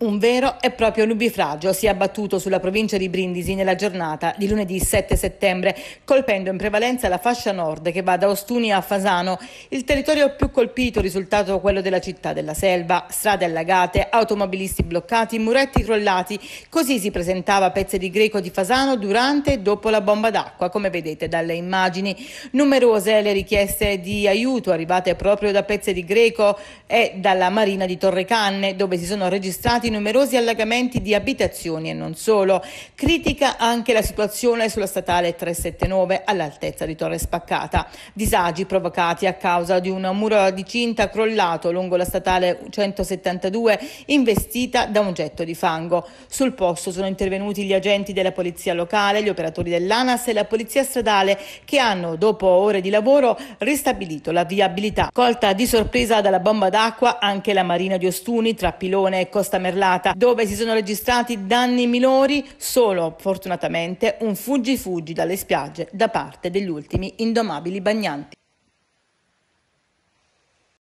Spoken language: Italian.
Un vero e proprio nubifragio si è abbattuto sulla provincia di Brindisi nella giornata di lunedì 7 settembre, colpendo in prevalenza la fascia nord che va da Ostuni a Fasano. Il territorio più colpito è risultato quello della città della selva, strade allagate, automobilisti bloccati, muretti crollati. Così si presentava pezzi di Greco di Fasano durante e dopo la bomba d'acqua, come vedete dalle immagini. Numerose le richieste di aiuto arrivate proprio da pezzi di Greco e dalla Marina di Torre Canne, dove si sono registrati numerosi allagamenti di abitazioni e non solo. Critica anche la situazione sulla statale 379 all'altezza di Torre Spaccata. Disagi provocati a causa di un muro di cinta crollato lungo la statale 172 investita da un getto di fango. Sul posto sono intervenuti gli agenti della polizia locale, gli operatori dell'ANAS e la polizia stradale che hanno, dopo ore di lavoro, ristabilito la viabilità. Colta di sorpresa dalla bomba d'acqua anche la marina di Ostuni tra Pilone e Costa Merlano sferlata dove si sono registrati danni minori solo fortunatamente un fuggi fuggi dalle spiagge da parte degli ultimi indomabili bagnanti.